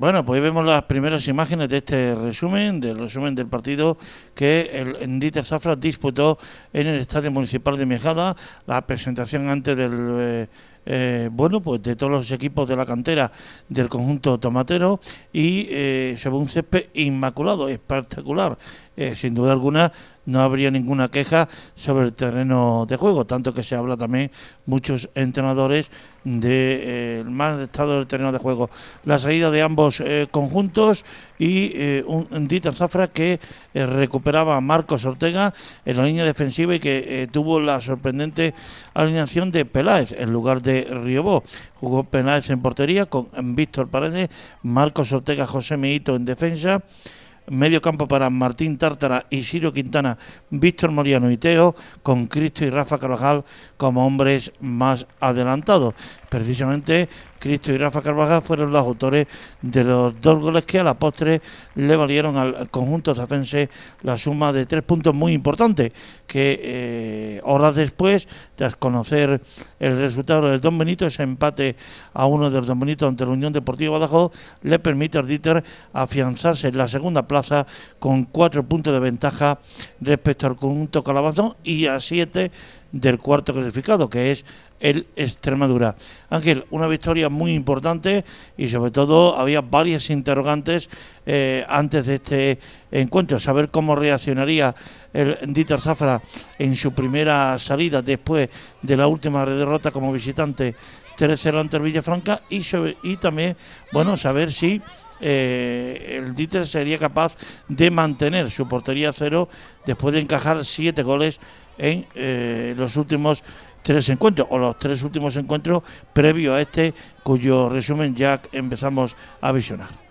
Bueno, pues vemos las primeras imágenes de este resumen, del resumen del partido que el Dieter Zafra disputó en el Estadio Municipal de Mejada, la presentación antes del... Eh, eh, bueno, pues de todos los equipos de la cantera del conjunto tomatero y eh, sobre un césped inmaculado, espectacular. Eh, sin duda alguna no habría ninguna queja sobre el terreno de juego, tanto que se habla también muchos entrenadores del eh, mal estado del terreno de juego. La salida de ambos eh, conjuntos y un, Dita Zafra que recuperaba a Marcos Ortega en la línea defensiva y que tuvo la sorprendente alineación de Peláez en lugar de Riobó. Jugó Peláez en portería con Víctor Paredes, Marcos Ortega, José Meito en defensa medio campo para Martín Tártara y Sirio Quintana, Víctor Moriano y Teo, con Cristo y Rafa Carvajal como hombres más adelantados. Precisamente Cristo y Rafa Carvajal fueron los autores de los dos goles que a la postre le valieron al conjunto zafense... la suma de tres puntos muy importantes que eh, horas después, tras conocer el resultado del Don Benito, ese empate a uno del Don Benito ante la Unión Deportiva Badajoz, le permite al Dieter afianzarse en la segunda plaza con cuatro puntos de ventaja respecto al conjunto calabazón y a siete del cuarto clasificado, que es el Extremadura. Ángel, una victoria muy importante y sobre todo había varias interrogantes eh, antes de este encuentro, saber cómo reaccionaría el Dieter Zafra en su primera salida después de la última derrota como visitante tercero ante el Villafranca y, y también, bueno, saber si eh, el Dieter sería capaz de mantener su portería cero después de encajar siete goles en eh, los últimos tres encuentros o los tres últimos encuentros previo a este cuyo resumen ya empezamos a visionar.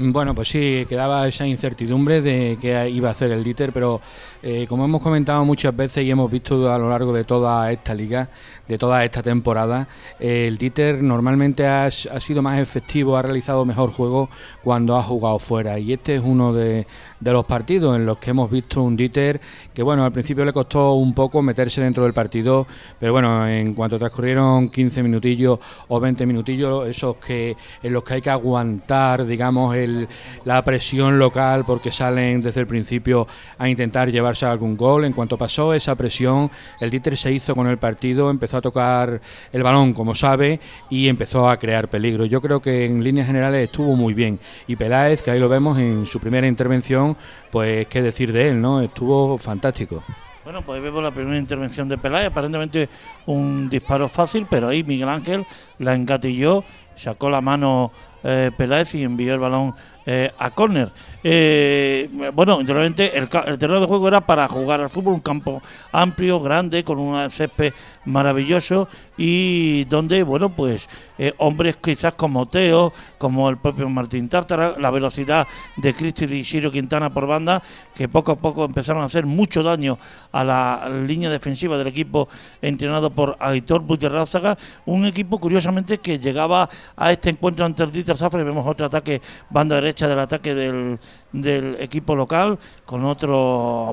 Bueno, pues sí, quedaba esa incertidumbre de qué iba a hacer el Dieter, pero eh, como hemos comentado muchas veces y hemos visto a lo largo de toda esta liga, de toda esta temporada, eh, el Dieter normalmente ha, sido más efectivo, ha realizado mejor juego cuando ha jugado fuera. Y este es uno de, de, los partidos en los que hemos visto un Dieter que, bueno, al principio le costó un poco meterse dentro del partido, pero bueno, en cuanto transcurrieron 15 minutillos o 20 minutillos, esos que en los que hay que aguantar, digamos, el la presión local porque salen desde el principio a intentar llevarse algún gol. En cuanto pasó esa presión, el Dieter se hizo con el partido, empezó a tocar el balón, como sabe, y empezó a crear peligro. Yo creo que en líneas generales estuvo muy bien. Y Peláez, que ahí lo vemos en su primera intervención, pues qué decir de él, ¿no? Estuvo fantástico. Bueno, pues vemos la primera intervención de Peláez, aparentemente un disparo fácil, pero ahí Miguel Ángel la engatilló, sacó la mano eh, Peláez y envió el balón eh, a córner. Eh, bueno, realmente el, terreno de juego era para jugar al fútbol, un campo amplio, grande, con un césped maravilloso y donde, bueno, pues eh, hombres quizás como Teo, como el propio Martín Tartara la velocidad de Cristi y Sirio Quintana por banda, que poco a poco empezaron a hacer mucho daño a la línea defensiva del equipo entrenado por Aitor Buterrázaga, un equipo curiosamente que llegaba a este encuentro ante el Dieter Zafra vemos otro ataque, banda derecha del ataque del del equipo local, con otra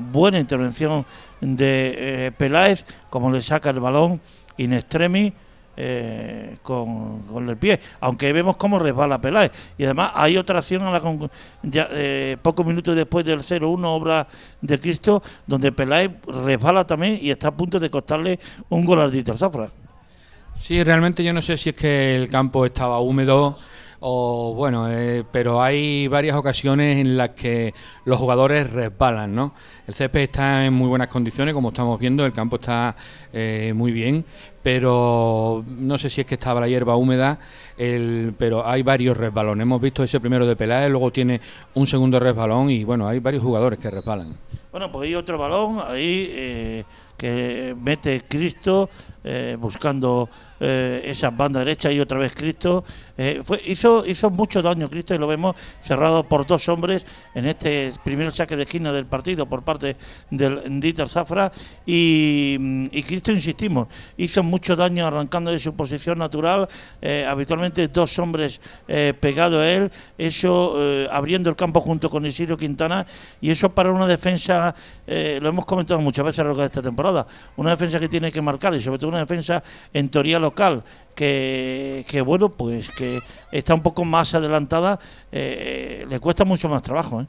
buena intervención de eh, Peláez, como le saca el balón in extremis. Eh, con, con, el pie, aunque vemos cómo resbala Peláez. Y además hay otra acción a la eh, pocos minutos después del 0-1, obra de Cristo, donde Peláez resbala también y está a punto de costarle un golardito al Zafra. Sí, realmente yo no sé si es que el campo estaba húmedo, o bueno, eh, pero hay varias ocasiones en las que los jugadores resbalan, ¿no? El CP está en muy buenas condiciones, como estamos viendo, el campo está eh, muy bien, pero no sé si es que estaba la hierba húmeda, pero hay varios resbalones. Hemos visto ese primero de Peláez, luego tiene un segundo resbalón y bueno, hay varios jugadores que resbalan. Bueno, pues hay otro balón ahí eh, que mete Cristo eh, buscando eh, esa esas derecha y otra vez Cristo. Eh, fue, hizo, hizo mucho daño Cristo y lo vemos cerrado por dos hombres en este primer saque de esquina del partido por parte del Dieter Zafra y, y Cristo, insistimos, hizo mucho daño arrancando de su posición natural, habitualmente dos hombres pegados a él, eso abriendo el campo junto con Isidro Quintana y eso para una defensa, lo hemos comentado muchas veces a lo largo de esta temporada, una defensa que tiene que marcar y sobre todo una una defensa en teoría local. Que, que bueno, pues que está un poco más adelantada, eh, le cuesta mucho más trabajo. ¿eh?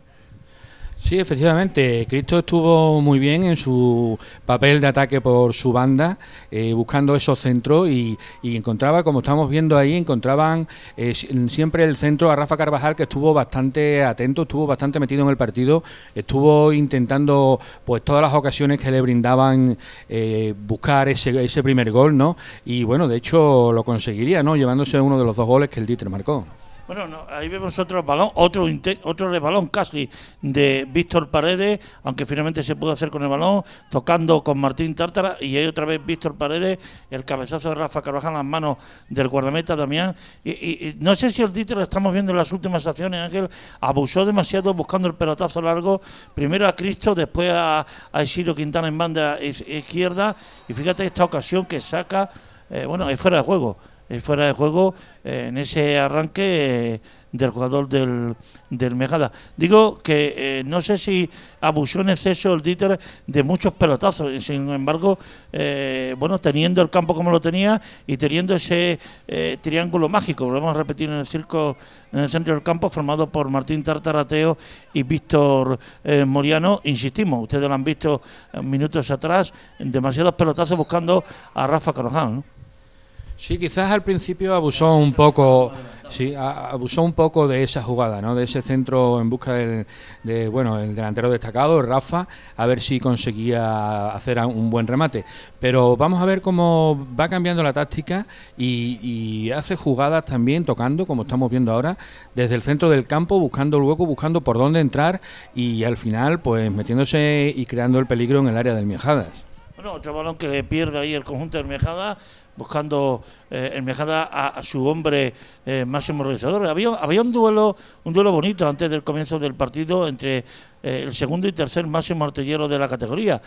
Sí, efectivamente. Cristo estuvo muy bien en su papel de ataque por su banda, eh, buscando esos centros y, encontraba, como estamos viendo ahí, encontraban eh, siempre el centro a Rafa Carvajal, que estuvo bastante atento, estuvo bastante metido en el partido, estuvo intentando, pues, todas las ocasiones que le brindaban eh, buscar ese, primer gol, ¿no? Y bueno, de hecho lo conseguiría, ¿no? Llevándose uno de los dos goles que el Dieter marcó. Bueno, ahí vemos otro balón, otro otro de balón casi de Víctor Paredes, aunque finalmente se pudo hacer con el balón, tocando con Martín Tartara y ahí otra vez Víctor Paredes, el cabezazo de Rafa Carvajal en las manos del guardameta Damián. Y, no sé si el título lo estamos viendo en las últimas acciones, Ángel, abusó demasiado buscando el pelotazo largo, primero a Cristo, después a, a Isidro Quintana en banda izquierda y fíjate esta ocasión que saca, eh, bueno, es fuera de juego. Eh, fuera de juego eh, en ese arranque eh, del jugador del, del Digo que no sé si abusó en exceso el Dieter de muchos pelotazos, sin embargo, bueno, teniendo el campo como lo tenía y teniendo ese triángulo mágico, volvemos a repetir en el circo, en el centro del campo, formado por Martín Tartarateo y Víctor Moriano, insistimos, ustedes lo han visto minutos atrás, demasiados pelotazos buscando a Rafa Caroján. Sí, quizás al principio abusó un poco. abusó un poco de esa jugada, ¿no? De ese centro en busca de, bueno, el delantero destacado, Rafa, a ver si conseguía hacer un buen remate. Pero vamos a ver cómo va cambiando la táctica y, hace jugadas también tocando, como estamos viendo ahora, desde el centro del campo, buscando el hueco, buscando por dónde entrar y al final, pues metiéndose y creando el peligro en el área del Miejadas. Bueno, otro balón que pierde ahí el conjunto del Miejadas buscando eh, enmejada a, su hombre eh, máximo realizador. Había, había un duelo, un duelo bonito antes del comienzo del partido entre eh, el segundo y tercer máximo artillero de la categoría.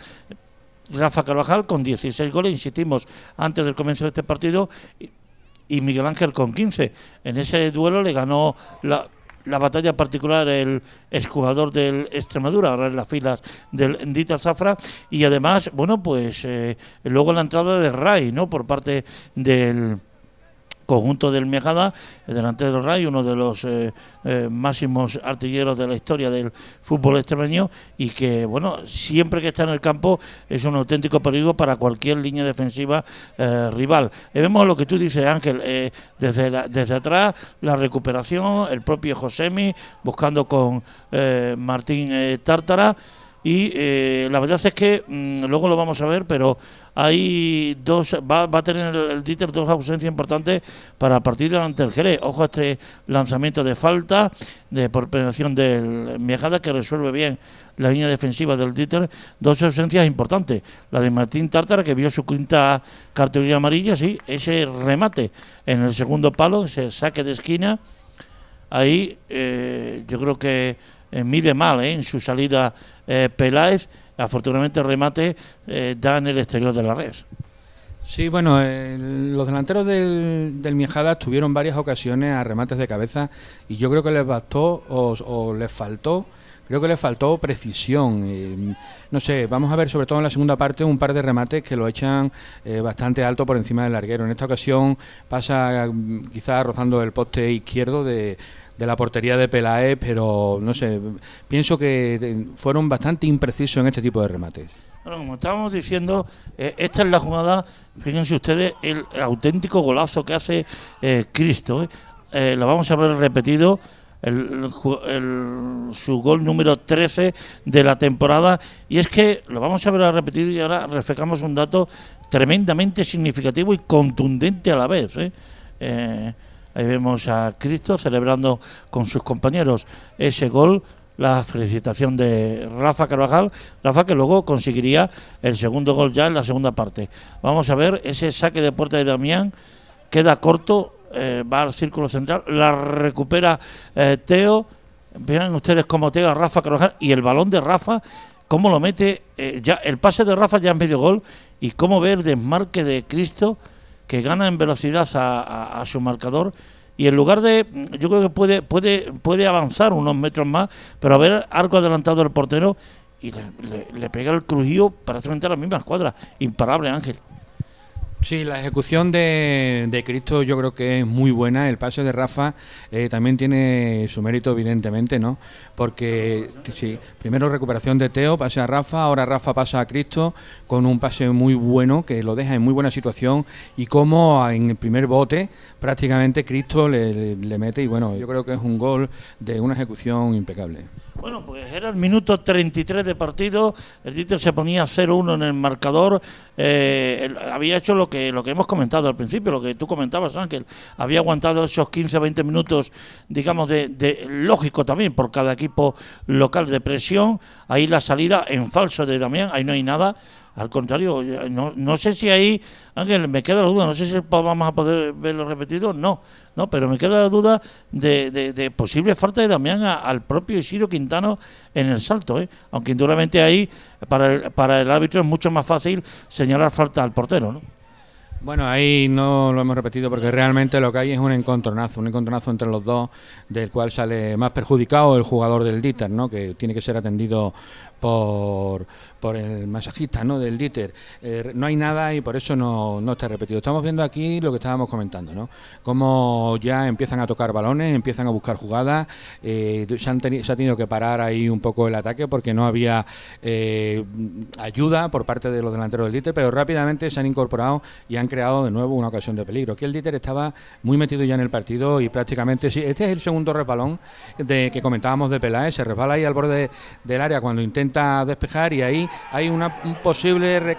Rafa Carvajal con 16 goles, insistimos, antes del comienzo de este partido, y Miguel Ángel con 15. En ese duelo le ganó la, la batalla particular el jugador del Extremadura, ahora en las filas del Dita Zafra, y además, bueno, pues eh, luego la entrada de Ray, ¿no? Por parte del conjunto del Mejada, delante delantero del Ray, uno de los eh, eh, máximos artilleros de la historia del fútbol extremeño y que, bueno, siempre que está en el campo es un auténtico peligro para cualquier línea defensiva eh, rival. vemos lo que tú dices, Ángel, desde, desde atrás, la recuperación, el propio Josemi buscando con Martín Tartara y eh, la verdad es que mm, luego lo vamos a ver, pero hay dos, va, a tener el, Dieter dos ausencias importantes para partir delante del Jerez. Ojo a este lanzamiento de falta de, por del Miejada que resuelve bien la línea defensiva del Dieter. Dos ausencias importantes. La de Martín Tartara que vio su quinta cartulina amarilla, sí, ese remate en el segundo palo, ese saque de esquina. Ahí eh, yo creo que eh, mide mal en su salida eh, Peláez, afortunadamente el remate eh, da en el exterior de la red. Sí, bueno, eh, los delanteros del, del tuvieron varias ocasiones a remates de cabeza y yo creo que les bastó o, les faltó creo que le faltó precisión. no sé, vamos a ver sobre todo en la segunda parte un par de remates que lo echan bastante alto por encima del larguero. En esta ocasión pasa mm, quizás rozando el poste izquierdo de, de la portería de Pelae, pero no sé, pienso que eh, fueron bastante imprecisos en este tipo de remates. Bueno, como estábamos diciendo, eh, esta es la jugada, fíjense ustedes, el, auténtico golazo que hace eh, Cristo. lo vamos a ver repetido. su gol número 13 de la temporada. Y es que lo vamos a ver repetido... y ahora reflejamos un dato tremendamente significativo y contundente a la vez. ¿eh? Ahí vemos a Cristo celebrando con sus compañeros ese gol. La felicitación de Rafa Carvajal, Rafa que luego conseguiría el segundo gol ya en la segunda parte. Vamos a ver ese saque de puerta de Damián, queda corto, eh, va al círculo central, la recupera eh, Teo. Vean ustedes cómo Teo a Rafa Carvajal y el balón de Rafa, cómo lo mete, eh, ya el pase de Rafa ya en medio gol y cómo ve el desmarque de Cristo que gana en velocidad a, su marcador y en lugar de, yo creo que puede, puede, puede avanzar unos metros más, pero a ver algo adelantado el portero y le, pega el crujido prácticamente a las mismas cuadras Imparable, Ángel. Sí, la ejecución de, de, Cristo yo creo que es muy buena. El pase de Rafa eh, también tiene su mérito, evidentemente, ¿no? Porque, sí, primero recuperación de Teo, pase a Rafa, ahora Rafa pasa a Cristo con un pase muy bueno que lo deja en muy buena situación y como en el primer bote prácticamente Cristo le, le mete y bueno, yo creo que es un gol de una ejecución impecable. Bueno, pues era el minuto 33 de partido, el Dieter se ponía 0-1 en el marcador, eh, había hecho lo que, lo que hemos comentado al principio, lo que tú comentabas, Ángel, había aguantado esos 15-20 minutos, digamos, de, lógico también por cada equipo local de presión, ahí la salida en falso de Damián, ahí no hay nada, al contrario, no, sé si ahí, Ángel, me queda la duda, no sé si vamos a poder verlo repetido, no, no, pero me queda la duda de, posible falta de Damián al propio Isidro Quintano en el salto, ¿eh? aunque indudablemente ahí para el, para el árbitro es mucho más fácil señalar falta al portero, ¿no? Bueno, ahí no lo hemos repetido porque realmente lo que hay es un encontronazo, un encontronazo entre los dos, del cual sale más perjudicado el jugador del Dieter, ¿no? que tiene que ser atendido por, por el masajista ¿no? del Dieter. Eh, no hay nada y por eso no, está repetido. Estamos viendo aquí lo que estábamos comentando, ¿no? cómo ya empiezan a tocar balones, empiezan a buscar jugadas, eh, se, han ha tenido que parar ahí un poco el ataque porque no había eh, ayuda por parte de los delanteros del Dieter, pero rápidamente se han incorporado y han creado de nuevo una ocasión de peligro. Aquí el Dieter estaba muy metido ya en el partido y prácticamente, este es el segundo resbalón de, que comentábamos de Peláez, se resbala ahí al borde del área cuando intenta despejar y ahí hay una, un posible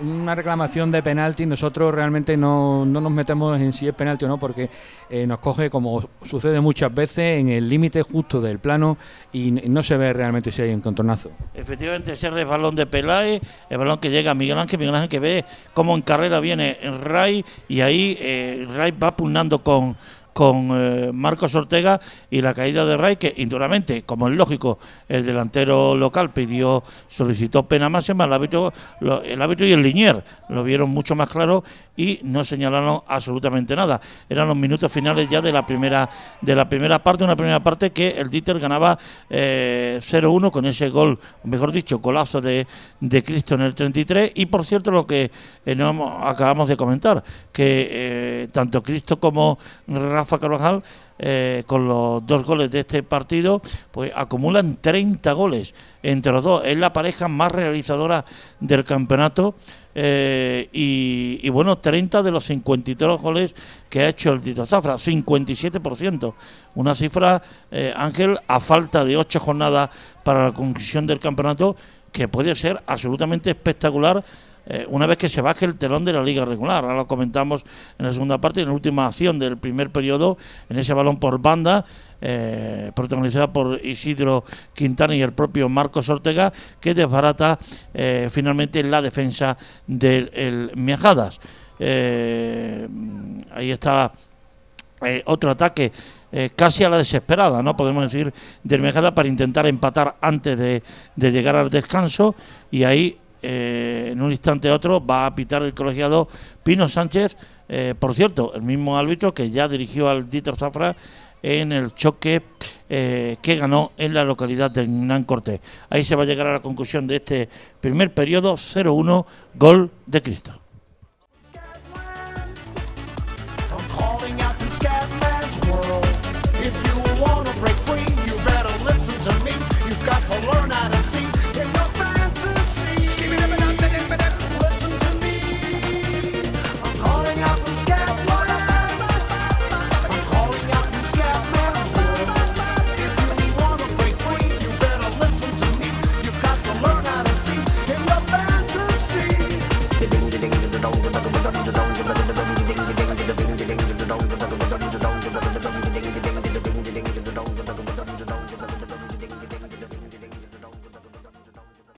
una reclamación de penalti, nosotros realmente no, nos metemos en si es penalti o no, porque eh, nos coge, como sucede muchas veces, en el límite justo del plano y no se ve realmente si hay un contornazo. Efectivamente, ese es balón de pelae el balón que llega a Miguel Ángel, Miguel Ángel que ve cómo en carrera viene Ray y ahí eh, Ray va pugnando con con eh, Marcos Ortega y la caída de Ray, que indudablemente, como es lógico, el delantero local pidió, solicitó pena máxima, el árbitro, el hábito y el liñer lo vieron mucho más claro y no señalaron absolutamente nada. Eran los minutos finales ya de la primera, de la primera parte, una primera parte que el Dieter ganaba 0-1 eh, con ese gol, mejor dicho, colapso de, Cristo en el 33. Y por cierto, lo que eh, acabamos de comentar, que eh, tanto Cristo como Rafa Carvajal eh, con los dos goles de este partido, pues acumulan 30 goles entre los dos. Es la pareja más realizadora del campeonato. Eh, y, bueno, 30 de los 53 goles que ha hecho el Tito Zafra, 57%. Una cifra, eh, Ángel, a falta de 8 jornadas para la conclusión del campeonato, que puede ser absolutamente espectacular eh, una vez que se baje el telón de la liga regular. Ahora lo comentamos en la segunda parte, en la última acción del primer periodo, en ese balón por banda, eh, protagonizada por Isidro Quintana y el propio Marcos Ortega, que desbarata eh, finalmente la defensa del el ahí está otro ataque casi a la desesperada, ¿no? Podemos decir, de Mejada para intentar empatar antes de, de, llegar al descanso. Y ahí eh, en un instante otro va a pitar el colegiado Pino Sánchez, eh, por cierto, el mismo árbitro que ya dirigió al Dieter Zafra en el choque eh, que ganó en la localidad de Ninan Cortés. Ahí se va a llegar a la conclusión de este primer periodo, 0-1, gol de Cristo.